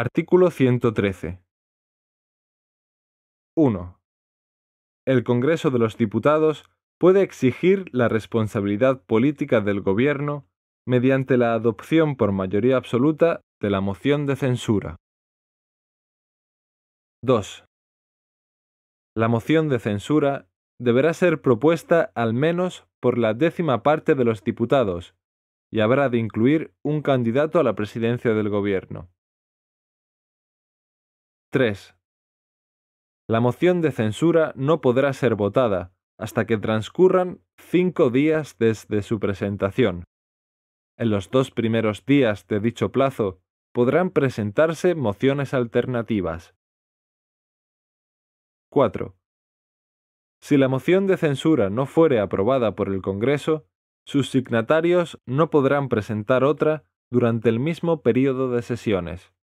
Artículo 113. 1. El Congreso de los Diputados puede exigir la responsabilidad política del Gobierno mediante la adopción por mayoría absoluta de la moción de censura. 2. La moción de censura deberá ser propuesta al menos por la décima parte de los diputados y habrá de incluir un candidato a la presidencia del Gobierno. 3. La moción de censura no podrá ser votada hasta que transcurran cinco días desde su presentación. En los dos primeros días de dicho plazo podrán presentarse mociones alternativas. 4. Si la moción de censura no fuere aprobada por el Congreso, sus signatarios no podrán presentar otra durante el mismo período de sesiones.